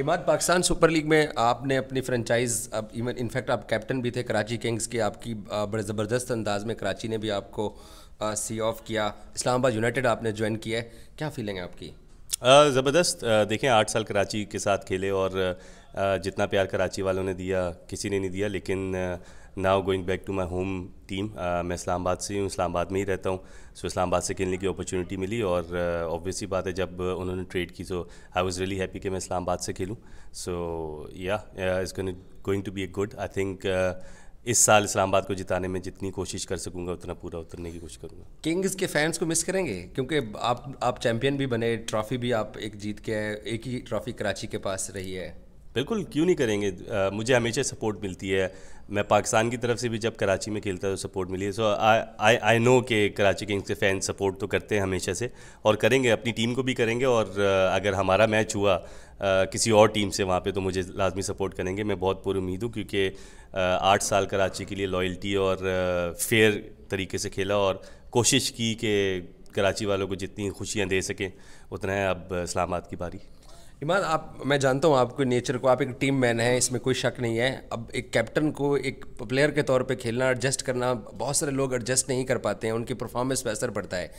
Imad Pakistan super league में आपने अपनी फ्रेंचाइज अब इवन इनफैक्ट आप कैप्टन भी थे कराची किंग्स के आपकी बड़े ज़बरदस्त अंदाज में कराची ने भी आपको सी ऑफ किया इस्लामाबाद यूनाइटेड आपने ज्वाइन किया है क्या फीलिंग है आपकी ज़बरदस्त देखें आठ साल कराची के साथ खेले और जितना प्यार कराची वालों ने दिया किसी ने नहीं दिया लेकिन now going back to my home team मैं इस्लामाबाद से हूँ इस्लामाबाद में ही रहता हूँ सो इस्लामाबाद से खेलने की अपॉर्चुनिटी मिली और ऑब्वियसली बात है जब उन्होंने ट्रेड की so I was really happy कि मैं इस्लामाबाद से खेलूँ so yeah is going to be a good I think इस साल इस्लामाबाद को जिताने में जितनी कोशिश कर सकूंगा उतना पूरा उतरने की कोशिश करूंगा किंग्स के फैंस को मिस करेंगे क्योंकि आप आप चैंपियन भी बने ट्रॉफी भी आप एक जीत के एक ही ट्रॉफी कराची के पास रही है बिल्कुल क्यों नहीं करेंगे आ, मुझे हमेशा सपोर्ट मिलती है मैं पाकिस्तान की तरफ से भी जब कराची में खेलता तो सपोर्ट मिली है सो आई आई नो के कराची किंग्स के फैन सपोर्ट तो करते हैं हमेशा से और करेंगे अपनी टीम को भी करेंगे और अगर हमारा मैच हुआ किसी और टीम से वहाँ पे तो मुझे लाजमी सपोर्ट करेंगे मैं बहुत पूरी उम्मीद हूँ क्योंकि आठ साल कराची के लिए लॉयल्टी और फेयर तरीके से खेला और कोशिश की कि कराची वालों को जितनी खुशियाँ दे सकें उतना है अब इस्लामाबाद की बारी ईमान आप मैं जानता हूँ आपके नेचर को आप एक टीम मैन हैं इसमें कोई शक नहीं है अब एक कैप्टन को एक प्लेयर के तौर पे खेलना एडजस्ट करना बहुत सारे लोग एडजस्ट नहीं कर पाते हैं उनकी परफॉर्मेंस पर असर पड़ता है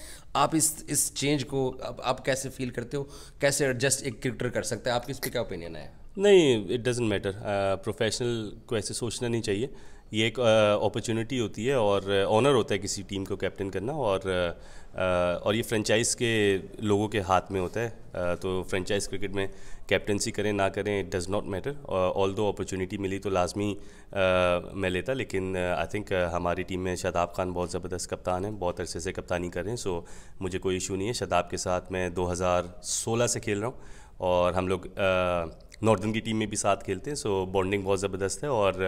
आप इस इस चेंज को अब आप कैसे फील करते हो कैसे एडजस्ट एक क्रिकेटर कर सकते हैं आपकी इस पर क्या ओपिनियन है नहीं इट डजेंट मैटर प्रोफेशनल को ऐसे सोचना नहीं चाहिए ये एक अपॉर्चुनिटी होती है और ऑनर होता है किसी टीम को कैप्टन करना और और ये फ्रेंचाइज के लोगों के हाथ में होता है तो फ्रेंचाइज क्रिकेट में कैप्टनसी करें ना करें it does not matter although opportunity मिली तो लाजमी मैं लेता लेकिन आई थिंक हमारी टीम में शताब खान बहुत ज़बरदस्त कप्तान है बहुत अरसे से कप्तानी कर रहे हैं सो मुझे कोई इशू नहीं है शताब के साथ मैं 2016 से खेल रहा हूँ और हम लोग नॉर्दर्न की टीम में भी साथ खेलते हैं सो बॉन्डिंग बहुत ज़बरदस्त है और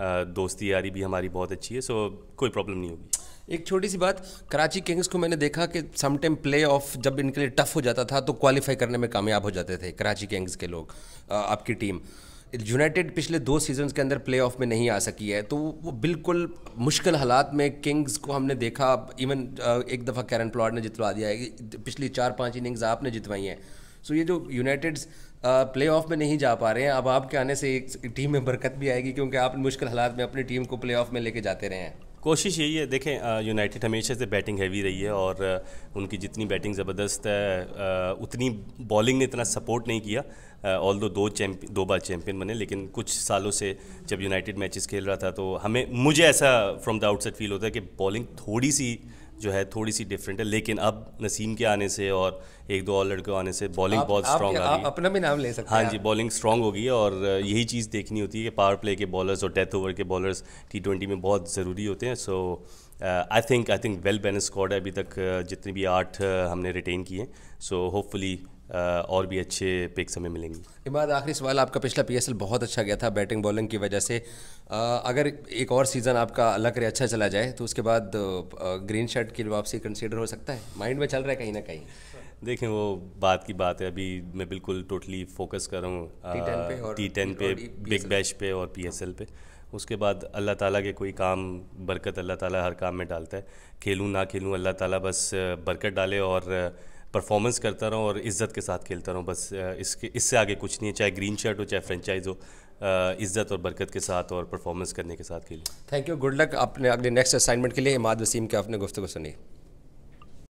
दोस्ती यारी भी हमारी बहुत अच्छी है सो कोई प्रॉब्लम नहीं होगी एक छोटी सी बात कराची किंग्स को मैंने देखा कि समटाइम प्ले ऑफ जब इनके लिए टफ हो जाता था तो क्वालिफाई करने में कामयाब हो जाते थे कराची किंग्स के लोग आपकी टीम यूनाइटेड पिछले दो सीजन के अंदर प्ले ऑफ में नहीं आ सकी है तो वो बिल्कुल मुश्किल हालात में किंग्स को हमने देखा इवन एक दफ़ा कैरन प्लॉट ने जितवा दिया है पिछली चार पाँच इनिंग्स आपने जितवाई हैं सो ये जो यूनाइटेड प्ले ऑफ में नहीं जा पा रहे हैं अब आपके आने से एक टीम में बरकत भी आएगी क्योंकि आप मुश्किल हालात में अपनी टीम को प्ले ऑफ में लेके जाते रहे हैं कोशिश यही है देखें यूनाइटेड uh, हमेशा से बैटिंग हैवी रही है और uh, उनकी जितनी बैटिंग ज़बरदस्त है uh, उतनी बॉलिंग ने इतना सपोर्ट नहीं किया ऑल दो दो चैम्पियन दो बार चैम्पियन बने लेकिन कुछ सालों से जब यूनाइटेड मैचेस खेल रहा था तो हमें मुझे ऐसा फ्रॉम द आउटसाइड फील होता है कि बॉलिंग थोड़ी सी जो है थोड़ी सी डिफरेंट है लेकिन अब नसीम के आने से और एक दो और लड़के आने से बॉलिंग बहुत स्ट्रांग आ रही है अपना भी नाम ले सकते हैं हाँ जी बॉलिंग स्ट्रांग होगी और यही चीज़ देखनी होती है कि पावर प्ले के बॉलर्स और डेथ ओवर के बॉलर्स टी ट्वेंटी में बहुत ज़रूरी होते हैं so I think I think well balance squad है अभी तक जितने भी आठ हमने रिटेन किए हैं सो होपफुली और भी अच्छे पिक्स हमें मिलेंगे इमाद आखिरी सवाल आपका पिछला एल बहुत अच्छा गया था बैटिंग बॉलिंग की वजह से अगर एक और सीज़न आपका अलग करे अच्छा चला जाए तो उसके बाद ग्रीन शर्ट की वापसी कंसिडर हो सकता है माइंड में चल रहा है कहीं ना कहीं देखें वो बात की बात है अभी मैं बिल्कुल टोटली फोकस कर रहा हूँ टी टेन पे बिग बैश पे और पी एस एल पे उसके बाद अल्लाह ताला के कोई काम बरकत अल्लाह ताला हर काम में डालता है खेलूँ ना खेलूँ अल्लाह ताला बस बरकत डाले और परफॉर्मेंस करता रहूँ और इज़्ज़त के साथ खेलता रहूँ बस इसके इससे आगे कुछ नहीं है चाहे ग्रीन शर्ट हो चाहे फ्रेंचाइज हो इज़्ज़त और बरकत के साथ और परफॉर्मेंस करने के साथ खेलें थैंक यू गुड लक अपने अगले नेक्स्ट असाइनमेंट के लिए इमाद वसीम के आपने गुफ्तु सुनी